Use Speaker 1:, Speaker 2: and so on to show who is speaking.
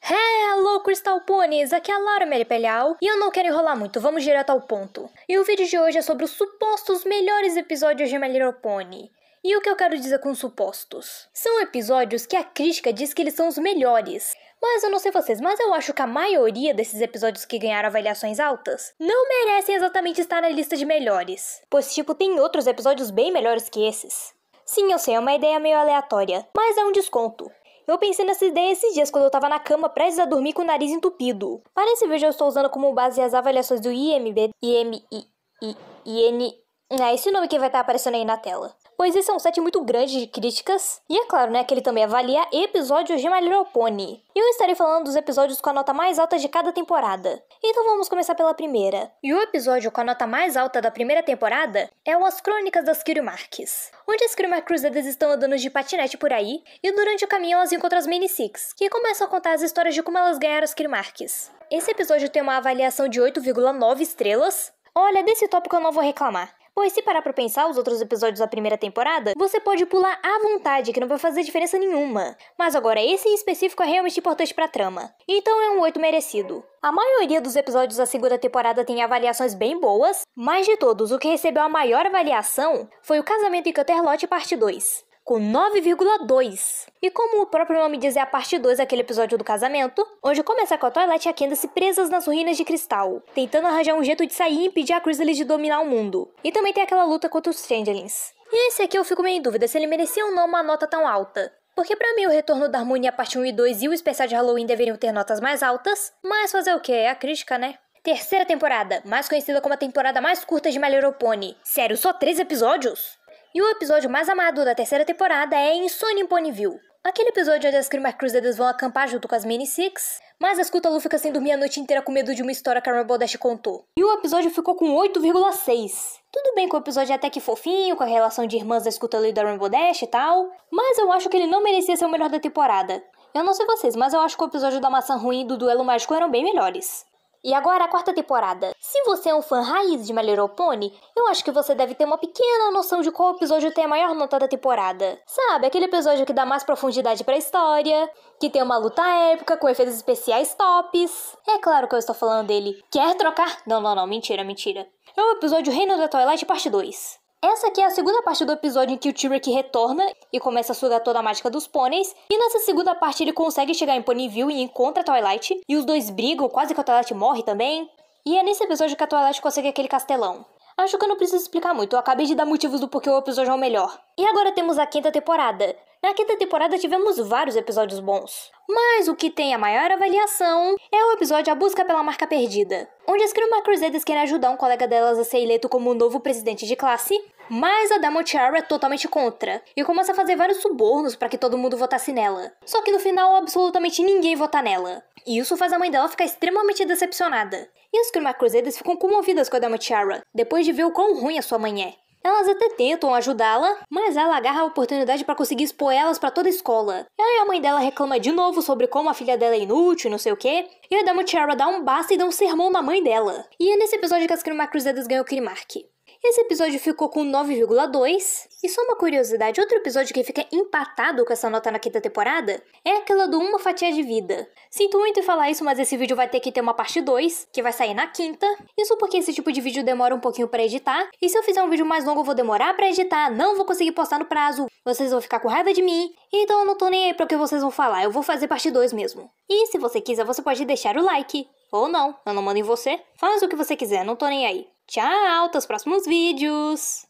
Speaker 1: Hello, Crystal Ponies! Aqui é a Laura Meripelhal e eu não quero enrolar muito, vamos direto ao ponto. E o vídeo de hoje é sobre os supostos melhores episódios de My Little Pony. E o que eu quero dizer com supostos? São episódios que a crítica diz que eles são os melhores. Mas eu não sei vocês, mas eu acho que a maioria desses episódios que ganharam avaliações altas não merecem exatamente estar na lista de melhores. Pois, tipo, tem outros episódios bem melhores que esses. Sim, eu sei, é uma ideia meio aleatória, mas é um desconto. Eu pensei nessa ideia esses dias quando eu tava na cama prestes a dormir com o nariz entupido. Para esse vídeo eu estou usando como base as avaliações do IMB, IMI, I, IN, é esse nome que vai estar tá aparecendo aí na tela. Pois esse é um site muito grande de críticas. E é claro, né, que ele também avalia episódios de My Little Pony. Eu estarei falando dos episódios com a nota mais alta de cada temporada. Então vamos começar pela primeira. E o episódio com a nota mais alta da primeira temporada é o As Crônicas das Marques, Onde as Kiryumar Crusaders estão andando de patinete por aí. E durante o caminho elas encontram as Mini Six, que começam a contar as histórias de como elas ganharam as Marques. Esse episódio tem uma avaliação de 8,9 estrelas. Olha, desse tópico eu não vou reclamar. Pois se parar pra pensar os outros episódios da primeira temporada, você pode pular à vontade, que não vai fazer diferença nenhuma. Mas agora, esse em específico é realmente importante pra trama. Então é um 8 merecido. A maioria dos episódios da segunda temporada tem avaliações bem boas, mas de todos, o que recebeu a maior avaliação foi o Casamento em Canterlot Parte 2 com 9,2. E como o próprio nome diz, é a parte 2 daquele episódio do casamento, onde começa com a Toilette e a se presas nas ruínas de cristal, tentando arranjar um jeito de sair e impedir a Grizzly de dominar o mundo. E também tem aquela luta contra os Changelings. E esse aqui eu fico meio em dúvida se ele merecia ou não uma nota tão alta. Porque para mim o retorno da harmonia parte 1 e 2 e o especial de Halloween deveriam ter notas mais altas, mas fazer o que? É a crítica, né? Terceira temporada, mais conhecida como a temporada mais curta de My Little Pony. Sério, só três episódios? E o episódio mais amado da terceira temporada é Insônia em Ponyville. Aquele episódio onde as Screamer Crusaders vão acampar junto com as Mini Six, mas a Scutalu fica sem dormir a noite inteira com medo de uma história que a Rainbow Dash contou. E o episódio ficou com 8,6. Tudo bem que o episódio é até que fofinho, com a relação de irmãs da Scutalu e da Rainbow Dash e tal, mas eu acho que ele não merecia ser o melhor da temporada. Eu não sei vocês, mas eu acho que o episódio da maçã ruim e do duelo mágico eram bem melhores. E agora a quarta temporada. Se você é um fã raiz de My Little Pony, eu acho que você deve ter uma pequena noção de qual episódio tem a maior nota da temporada. Sabe, aquele episódio que dá mais profundidade para a história, que tem uma luta épica com efeitos especiais tops. É claro que eu estou falando dele. Quer trocar? Não, não, não, mentira, mentira. É o episódio Reino da Twilight, parte 2. Essa aqui é a segunda parte do episódio em que o T-Rex retorna e começa a sugar toda a mágica dos pôneis. E nessa segunda parte ele consegue chegar em Ponyville e encontra a Twilight. E os dois brigam, quase que a Twilight morre também. E é nesse episódio que a Twilight consegue aquele castelão. Acho que eu não preciso explicar muito, eu acabei de dar motivos do porquê o episódio é o melhor. E agora temos a quinta temporada, na quinta temporada tivemos vários episódios bons, mas o que tem a maior avaliação é o episódio A Busca pela Marca Perdida, onde as Crema Crusaders querem ajudar um colega delas a ser eleito como novo presidente de classe, mas a Dama Tiara é totalmente contra e começa a fazer vários subornos para que todo mundo votasse nela. Só que no final, absolutamente ninguém vota nela. E isso faz a mãe dela ficar extremamente decepcionada. E as Crema Crusaders ficam comovidas com a Dama Tiara, depois de ver o quão ruim a sua mãe é. Elas até tentam ajudá-la, mas ela agarra a oportunidade para conseguir expor elas para toda a escola. Aí a mãe dela reclama de novo sobre como a filha dela é inútil, não sei o quê. E a Dama Tiara dá um basta e dá um sermão na mãe dela. E é nesse episódio que as Crime Crusaders ganham o Krimark. Esse episódio ficou com 9,2. E só uma curiosidade, outro episódio que fica empatado com essa nota na quinta temporada é aquela do Uma Fatia de Vida. Sinto muito em falar isso, mas esse vídeo vai ter que ter uma parte 2, que vai sair na quinta. Isso porque esse tipo de vídeo demora um pouquinho para editar, e se eu fizer um vídeo mais longo eu vou demorar para editar, não vou conseguir postar no prazo, vocês vão ficar com raiva de mim, então eu não tô nem aí pra o que vocês vão falar, eu vou fazer parte 2 mesmo. E se você quiser, você pode deixar o like, ou não, eu não mando em você, faz o que você quiser, não tô nem aí. Tchau, até os próximos vídeos!